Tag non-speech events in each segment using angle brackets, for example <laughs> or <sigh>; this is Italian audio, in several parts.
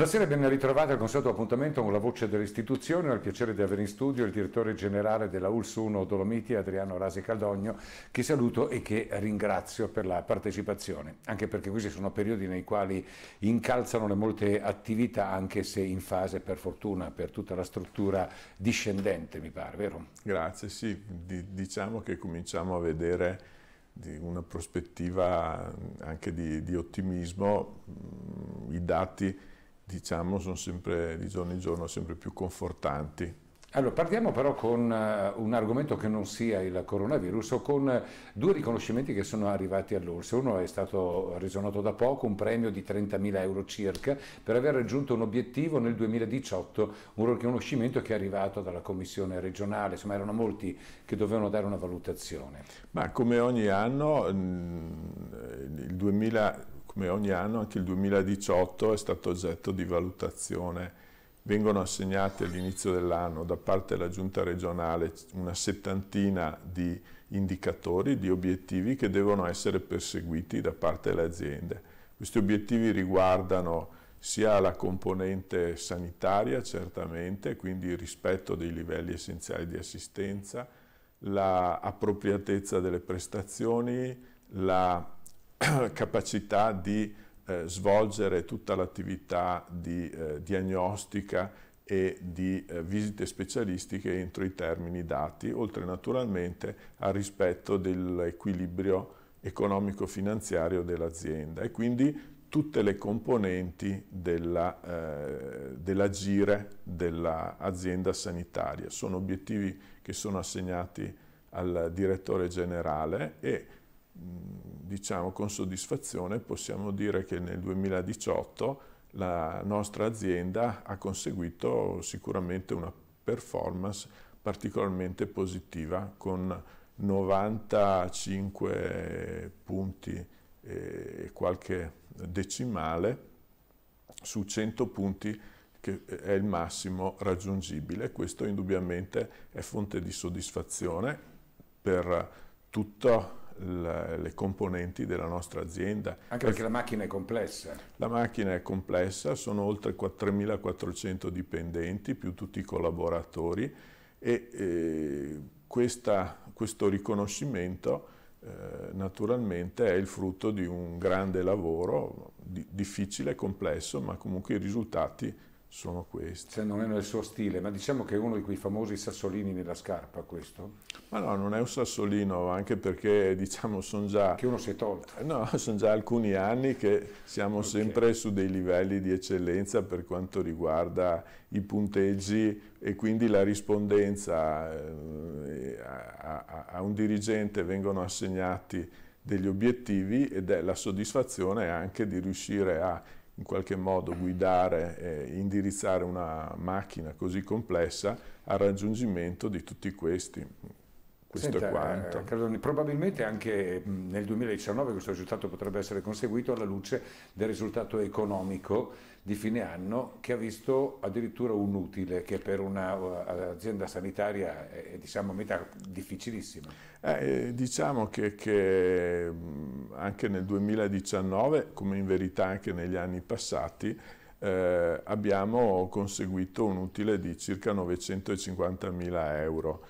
Buonasera e ben ritrovati al consueto appuntamento con la voce dell'istituzione. Ho il piacere di avere in studio il direttore generale della ULS 1 Dolomiti, Adriano Rasi Caldogno, che saluto e che ringrazio per la partecipazione, anche perché questi sono periodi nei quali incalzano le molte attività, anche se in fase, per fortuna, per tutta la struttura discendente, mi pare, vero? Grazie, sì. diciamo che cominciamo a vedere di una prospettiva anche di, di ottimismo. Mm, I dati diciamo, sono sempre, di giorno in giorno sempre più confortanti. Allora, partiamo però con eh, un argomento che non sia il coronavirus, o con eh, due riconoscimenti che sono arrivati all'Orso. Uno è stato risonato da poco, un premio di 30.000 euro circa per aver raggiunto un obiettivo nel 2018, un riconoscimento che è arrivato dalla Commissione regionale, insomma erano molti che dovevano dare una valutazione. Ma come ogni anno, mm, il 2000 come ogni anno anche il 2018 è stato oggetto di valutazione. Vengono assegnate all'inizio dell'anno da parte della Giunta regionale una settantina di indicatori, di obiettivi che devono essere perseguiti da parte delle aziende. Questi obiettivi riguardano sia la componente sanitaria certamente, quindi il rispetto dei livelli essenziali di assistenza, l'appropriatezza la delle prestazioni, la <clears throat> capacità di eh, svolgere tutta l'attività di eh, diagnostica e di eh, visite specialistiche entro i termini dati, oltre naturalmente al rispetto dell'equilibrio economico-finanziario dell'azienda e quindi tutte le componenti eh, dell'agire dell'azienda sanitaria. Sono obiettivi che sono assegnati al direttore generale e diciamo con soddisfazione possiamo dire che nel 2018 la nostra azienda ha conseguito sicuramente una performance particolarmente positiva con 95 punti eh, e qualche decimale su 100 punti che è il massimo raggiungibile. Questo indubbiamente è fonte di soddisfazione per tutto la, le componenti della nostra azienda. Anche perché la macchina è complessa. La macchina è complessa, sono oltre 4.400 dipendenti più tutti i collaboratori e eh, questa, questo riconoscimento eh, naturalmente è il frutto di un grande lavoro, di, difficile, complesso, ma comunque i risultati sono questi. Se non è nel suo stile, ma diciamo che è uno di quei famosi sassolini nella scarpa questo? Ma no, non è un sassolino, anche perché diciamo sono già... Che uno si è tolto. No, <laughs> sono già alcuni anni che siamo okay. sempre su dei livelli di eccellenza per quanto riguarda i punteggi e quindi la rispondenza eh, a, a, a un dirigente vengono assegnati degli obiettivi ed è la soddisfazione anche di riuscire a in qualche modo guidare e indirizzare una macchina così complessa al raggiungimento di tutti questi questo Senta, è quanto. Eh, Cardone, probabilmente anche mm, nel 2019 questo risultato potrebbe essere conseguito alla luce del risultato economico di fine anno che ha visto addirittura un utile che per un'azienda uh, sanitaria è diciamo, metà difficilissima. Eh, eh diciamo che, che mm, anche nel 2019, come in verità anche negli anni passati, eh, abbiamo conseguito un utile di circa 950 mila euro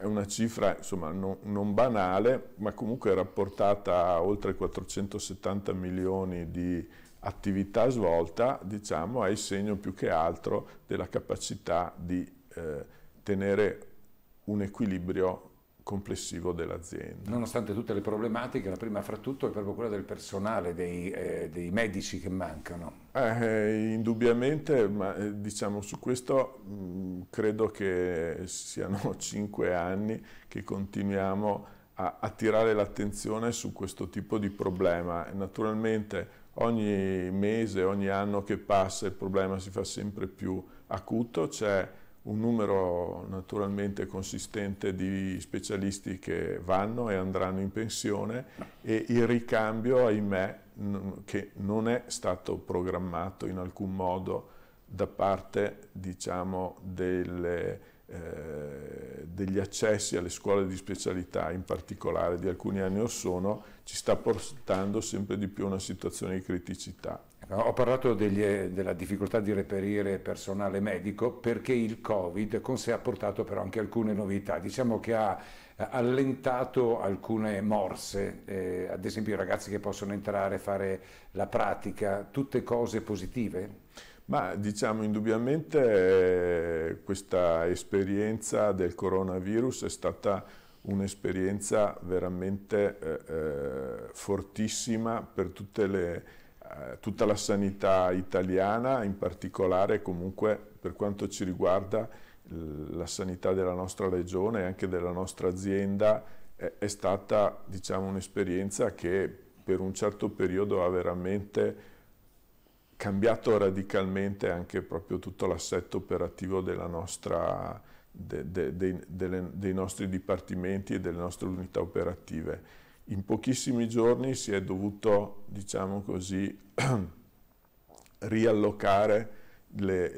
è una cifra insomma, non, non banale, ma comunque rapportata a oltre 470 milioni di attività svolta, diciamo, è il segno più che altro della capacità di eh, tenere un equilibrio complessivo dell'azienda. Nonostante tutte le problematiche, la prima fra tutto è proprio quella del personale, dei, eh, dei medici che mancano. Eh, eh indubbiamente, ma eh, diciamo su questo mh, mm, credo che siano <laughs> cinque anni che continuiamo a attirare l'attenzione su questo tipo di problema. Naturalmente ogni mese, ogni anno che passa il problema si fa sempre più acuto, c'è un numero naturalmente consistente di specialisti che vanno e andranno in pensione e il ricambio, ahimè, che non è stato programmato in alcun modo da parte diciamo, delle, eh, degli accessi alle scuole di specialità, in particolare di alcuni anni or sono, ci sta portando sempre di più a una situazione di criticità ho parlato degli, eh, della difficoltà di reperire personale medico perché il Covid con sé ha portato però anche alcune novità, diciamo che ha eh, allentato alcune morse, eh, ad esempio i ragazzi che possono entrare, e fare la pratica, tutte cose positive? Ma diciamo indubbiamente eh, questa esperienza del coronavirus è stata un'esperienza veramente eh, fortissima per tutte le eh, tutta la sanità italiana, in particolare comunque per quanto ci riguarda la sanità della nostra regione e anche della nostra azienda è, stata diciamo, un'esperienza che per un certo periodo ha veramente cambiato radicalmente anche proprio tutto l'assetto operativo nostra, de, de, de, dei nostri dipartimenti e delle nostre unità operative in pochissimi giorni si è dovuto, diciamo così, <clears throat> riallocare le,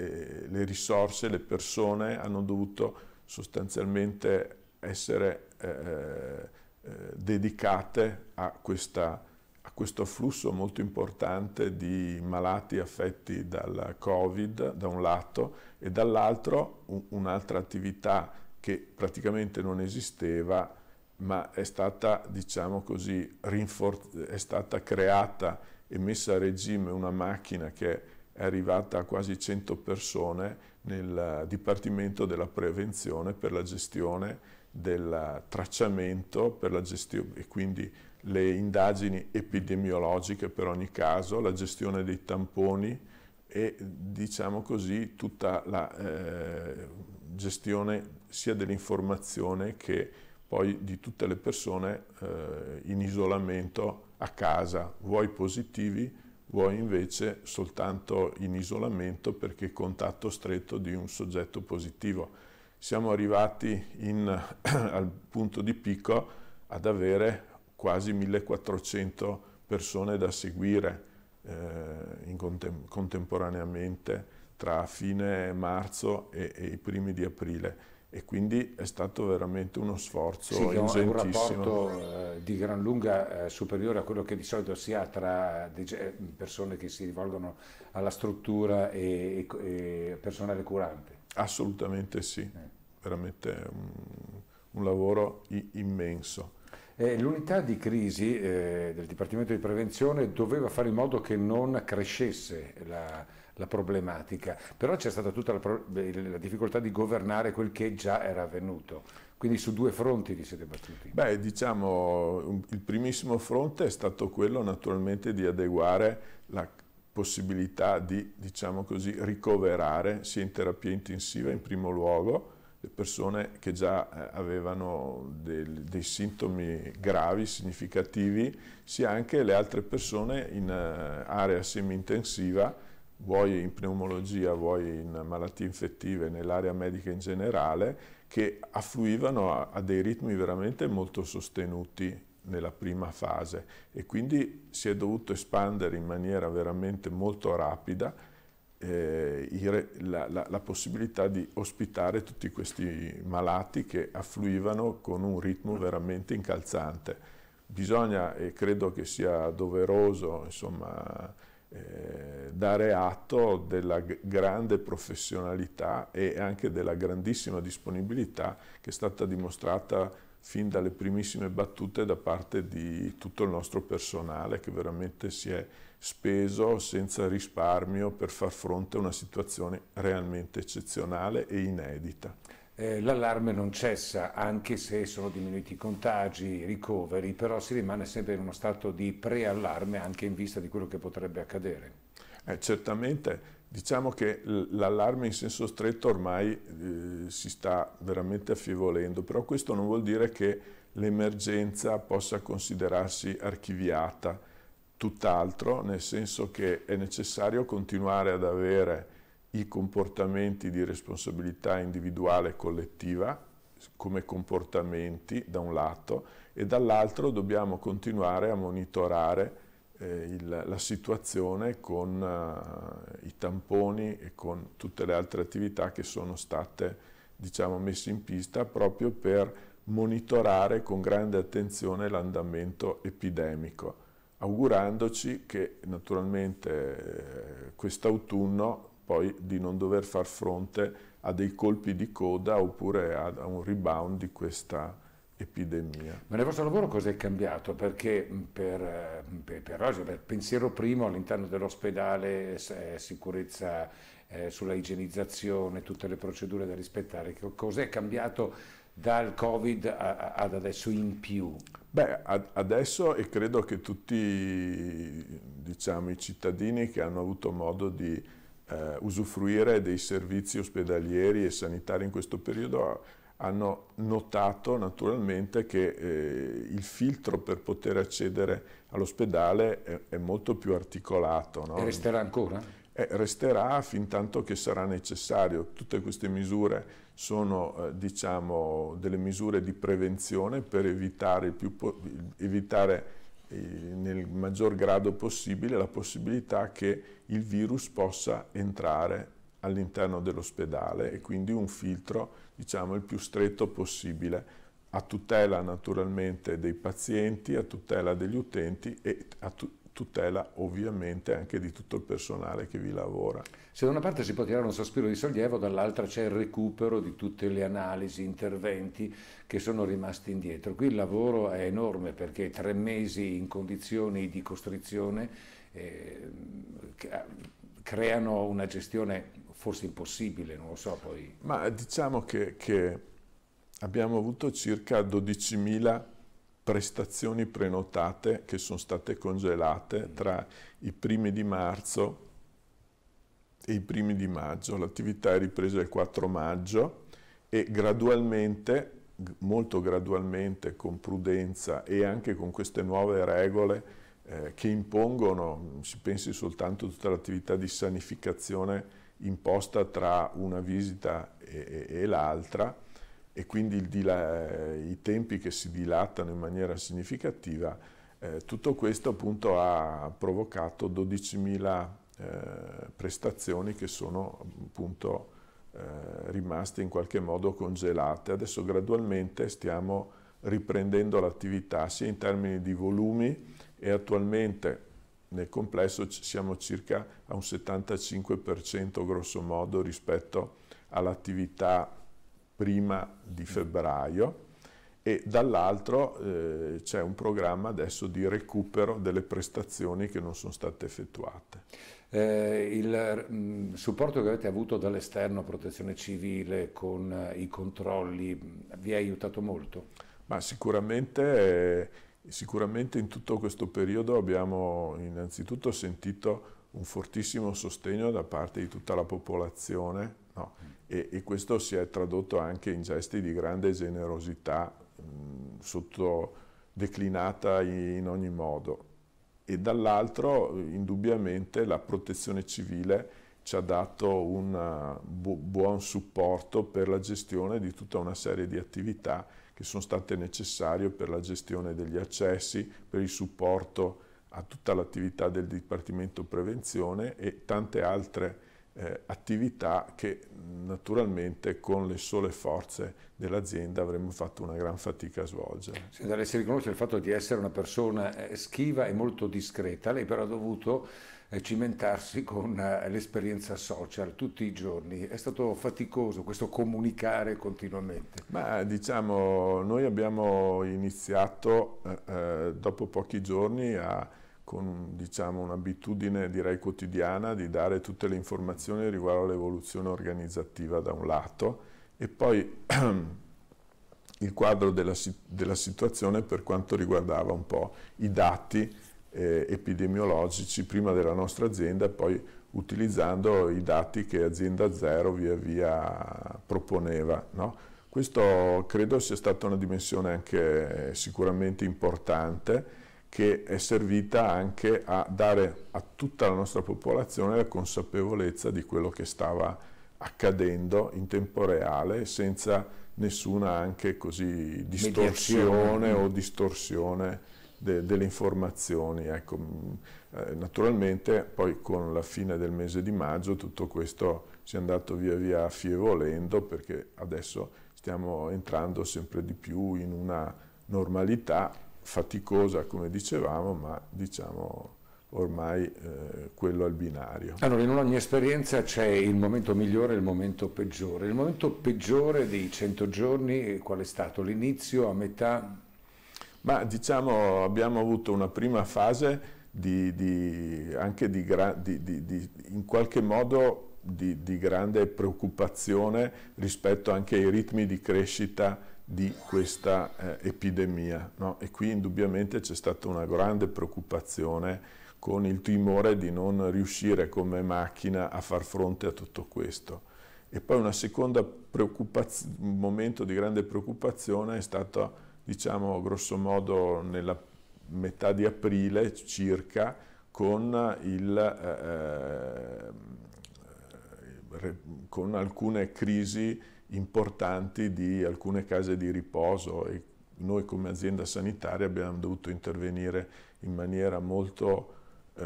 eh, le, risorse, le persone hanno dovuto sostanzialmente essere eh, eh, dedicate a, questa, a, questo flusso molto importante di malati affetti dal Covid da un lato e dall'altro un'altra attività che praticamente non esisteva ma è stata, diciamo così, rinfor- è stata creata e messa a regime una macchina che è arrivata a quasi 100 persone nel Dipartimento della Prevenzione per la gestione del tracciamento per la gestione e quindi le indagini epidemiologiche per ogni caso, la gestione dei tamponi e diciamo così tutta la eh, gestione sia dell'informazione che poi di tutte le persone eh, in isolamento a casa, vuoi positivi, vuoi invece soltanto in isolamento perché contatto stretto di un soggetto positivo. Siamo arrivati in, <clears throat> al punto di picco ad avere quasi 1400 persone da seguire eh, contem- contemporaneamente tra fine marzo e, e i primi di aprile e quindi è stato veramente uno sforzo sì, no, un rapporto eh, di gran lunga eh, superiore a quello che di solito si ha tra eh, persone che si rivolgono alla struttura e, personale curante. Assolutamente sì, eh. veramente un, un lavoro immenso. l'unità di crisi del Dipartimento di Prevenzione doveva fare in modo che non crescesse la, la problematica, però c'è stata tutta la, la, difficoltà di governare quel che già era avvenuto. Quindi su due fronti vi siete battuti. Beh, diciamo, il primissimo fronte è stato quello naturalmente di adeguare la possibilità di, diciamo così, ricoverare sia in terapia intensiva in primo luogo, le persone che già eh, avevano dei, dei, sintomi gravi, significativi, sia anche le altre persone in eh, area semi-intensiva vuoi in pneumologia, vuoi in malattie infettive, nell'area medica in generale, che affluivano a, a dei ritmi veramente molto sostenuti nella prima fase e quindi si è dovuto espandere in maniera veramente molto rapida eh, i, la, la, la, possibilità di ospitare tutti questi malati che affluivano con un ritmo veramente incalzante. Bisogna, e credo che sia doveroso, insomma, eh, dare atto della grande professionalità e anche della grandissima disponibilità che è stata dimostrata fin dalle primissime battute da parte di tutto il nostro personale che veramente si è speso senza risparmio per far fronte a una situazione realmente eccezionale e inedita. Eh, l'allarme non cessa, anche se sono diminuiti i contagi, i ricoveri, però si rimane sempre in uno stato di preallarme anche in vista di quello che potrebbe accadere. Eh, certamente, diciamo che l'allarme in senso stretto ormai eh, si sta veramente affievolendo, però questo non vuol dire che l'emergenza possa considerarsi archiviata, tutt'altro, nel senso che è necessario continuare ad avere i comportamenti di responsabilità individuale e collettiva come comportamenti da un lato e dall'altro dobbiamo continuare a monitorare eh, il, la situazione con eh, i tamponi e con tutte le altre attività che sono state diciamo, messe in pista proprio per monitorare con grande attenzione l'andamento epidemico, augurandoci che naturalmente eh, quest'autunno poi di non dover far fronte a dei colpi di coda oppure a un rebound di questa epidemia. Ma nel vostro lavoro cosa è cambiato? Perché mm, per, mm, per, per, oggi, per pensiero primo all'interno dell'ospedale, eh, sicurezza eh, sulla igienizzazione, tutte le procedure da rispettare, cos'è cambiato dal Covid a, ad adesso in più? Beh, ad, adesso e credo che tutti diciamo, i cittadini che hanno avuto modo di eh, usufruire dei servizi ospedalieri e sanitari in questo periodo hanno notato naturalmente che eh, il filtro per poter accedere all'ospedale è, è molto più articolato. No? E resterà ancora? Eh, resterà fin tanto che sarà necessario. Tutte queste misure sono eh, diciamo, delle misure di prevenzione per evitare, il po- evitare eh, nel maggior grado possibile la possibilità che il virus possa entrare all'interno dell'ospedale e quindi un filtro diciamo il più stretto possibile a tutela naturalmente dei pazienti, a tutela degli utenti e a, tutela tutela ovviamente anche di tutto il personale che vi lavora. Se da una parte si può tirare un sospiro di sollievo, dall'altra c'è il recupero di tutte le analisi, interventi che sono rimasti indietro. Qui il lavoro è enorme perché tre mesi in condizioni di costrizione eh, eh creano una gestione forse impossibile, non lo so poi. Ma diciamo che, che abbiamo avuto circa 12.000 prestazioni prenotate che sono state congelate mm. tra i primi di marzo e i primi di maggio. L'attività è ripresa il 4 maggio e gradualmente, molto gradualmente, con prudenza e anche con queste nuove regole eh, che impongono, si pensi soltanto a tutta l'attività di sanificazione imposta tra una visita e, e, e l'altra, e quindi dila, eh, i tempi che si dilatano in maniera significativa, eh, tutto questo appunto ha provocato 12.000 eh, prestazioni che sono appunto eh, rimaste in qualche modo congelate. Adesso gradualmente stiamo riprendendo l'attività sia in termini di volumi e attualmente nel complesso siamo circa a un 75% grosso modo rispetto all'attività prima di febbraio e dall'altro eh, c'è un programma adesso di recupero delle prestazioni che non sono state effettuate. Eh, il mh, mm, supporto che avete avuto dall'esterno, protezione civile, con eh, i controlli, mm, vi ha aiutato molto? Ma sicuramente, eh, sicuramente in tutto questo periodo abbiamo innanzitutto sentito un fortissimo sostegno da parte di tutta la popolazione no? e, e, questo si è tradotto anche in gesti di grande generosità mh, mm, sotto, declinata in ogni modo e dall'altro indubbiamente la protezione civile ci ha dato un bu buon supporto per la gestione di tutta una serie di attività che sono state necessarie per la gestione degli accessi, per il supporto a tutta l'attività del Dipartimento Prevenzione e tante altre eh, attività che naturalmente con le sole forze dell'azienda avremmo fatto una gran fatica a svolgere. Signora, si riconosce il fatto di essere una persona eh, schiva e molto discreta, lei però ha dovuto eh, cimentarsi con eh, l'esperienza social tutti i giorni, è stato faticoso questo comunicare continuamente? Ma diciamo, noi abbiamo iniziato dopo pochi giorni a con diciamo, un'abitudine direi quotidiana di dare tutte le informazioni riguardo all'evoluzione organizzativa da un lato e poi <clears throat> il quadro della, della, situazione per quanto riguardava un po' i dati eh, epidemiologici prima della nostra azienda e poi utilizzando i dati che Azienda Zero via via proponeva. No? Questo credo sia stata una dimensione anche sicuramente importante che è servita anche a dare a tutta la nostra popolazione la consapevolezza di quello che stava accadendo in tempo reale senza nessuna anche così distorsione Mediazione. o distorsione de, delle informazioni. Ecco, mm, eh, naturalmente poi con la fine del mese di maggio tutto questo si è andato via via affievolendo perché adesso stiamo entrando sempre di più in una normalità faticosa come dicevamo, ma diciamo ormai eh, quello al binario. Allora, in ogni esperienza c'è il momento migliore e il momento peggiore. Il momento peggiore dei 100 giorni eh, qual è stato? L'inizio, a metà? Ma diciamo abbiamo avuto una prima fase di, di, anche di, di, in qualche modo di, grande preoccupazione rispetto anche ai ritmi di crescita di questa eh, epidemia no? e qui indubbiamente c'è stata una grande preoccupazione con il timore di non riuscire come macchina a far fronte a tutto questo. E poi un secondo momento di grande preoccupazione è stato, diciamo, grosso modo nella metà di aprile circa, con, il, eh, eh con alcune crisi importanti di alcune case di riposo e noi come azienda sanitaria abbiamo dovuto intervenire in maniera molto eh,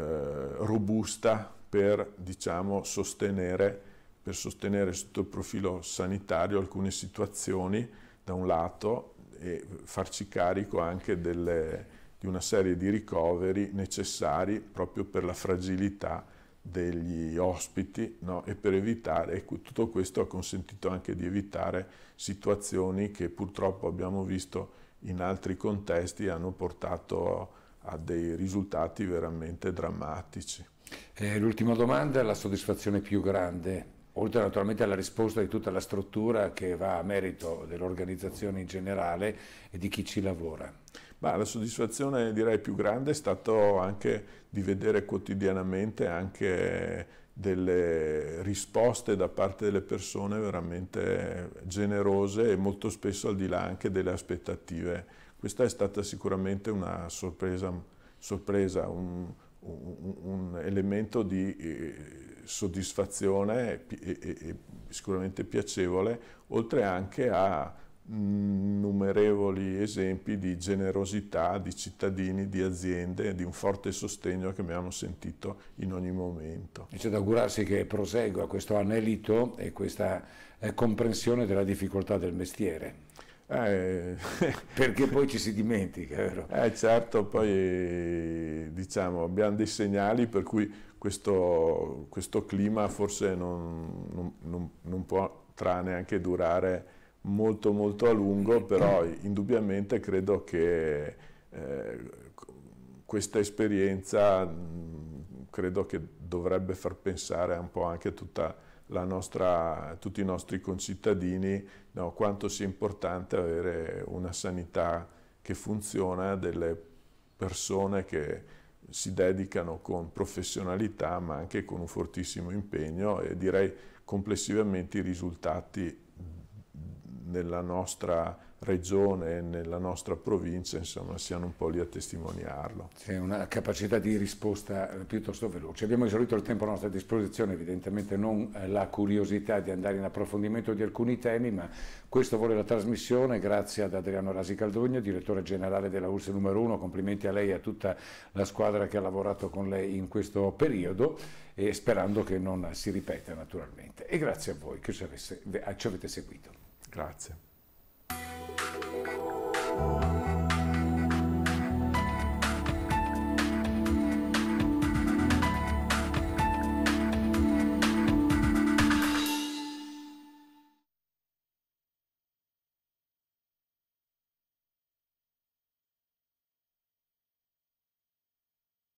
robusta per diciamo, sostenere, per sostenere sotto il profilo sanitario alcune situazioni da un lato e farci carico anche delle, di una serie di ricoveri necessari proprio per la fragilità degli ospiti no? e per evitare, e ecco, tutto questo ha consentito anche di evitare situazioni che purtroppo abbiamo visto in altri contesti hanno portato a dei risultati veramente drammatici. Eh, l'ultima domanda, la soddisfazione più grande oltre naturalmente alla risposta di tutta la struttura che va a merito dell'organizzazione in generale e di chi ci lavora. Ma la soddisfazione direi più grande è stato anche di vedere quotidianamente anche delle risposte da parte delle persone veramente generose e molto spesso al di là anche delle aspettative. Questa è stata sicuramente una sorpresa, sorpresa un, un, un elemento di eh, soddisfazione e, e, e sicuramente piacevole, oltre anche a innumerevoli mm, esempi di generosità di cittadini, di aziende, di un forte sostegno che abbiamo sentito in ogni momento. E c'è da augurarsi che prosegua questo anelito e questa eh, comprensione della difficoltà del mestiere. Eh, <laughs> Perché poi ci si dimentica, vero? Eh certo, poi diciamo, abbiamo dei segnali per cui questo, questo clima forse non, non, non, non potrà neanche durare molto molto a lungo, però indubbiamente credo che eh, questa esperienza mh, credo che dovrebbe far pensare un po' anche tutta nostra, tutti i nostri concittadini no, quanto sia importante avere una sanità che funziona, delle persone che si dedicano con professionalità ma anche con un fortissimo impegno e direi complessivamente i risultati nella nostra regione e nella nostra provincia insomma, siano un po' lì a testimoniarlo. C'è una capacità di risposta eh, piuttosto veloce. Abbiamo esaurito il tempo a nostra disposizione, evidentemente non eh, la curiosità di andare in approfondimento di alcuni temi, ma questo vuole la trasmissione, grazie ad Adriano Rasi Caldogno, direttore generale della URSS numero 1, complimenti a lei e a tutta la squadra che ha lavorato con lei in questo periodo e sperando che non si ripeta naturalmente. E grazie a voi che ci, avesse, ci avete seguito. Grazie. Música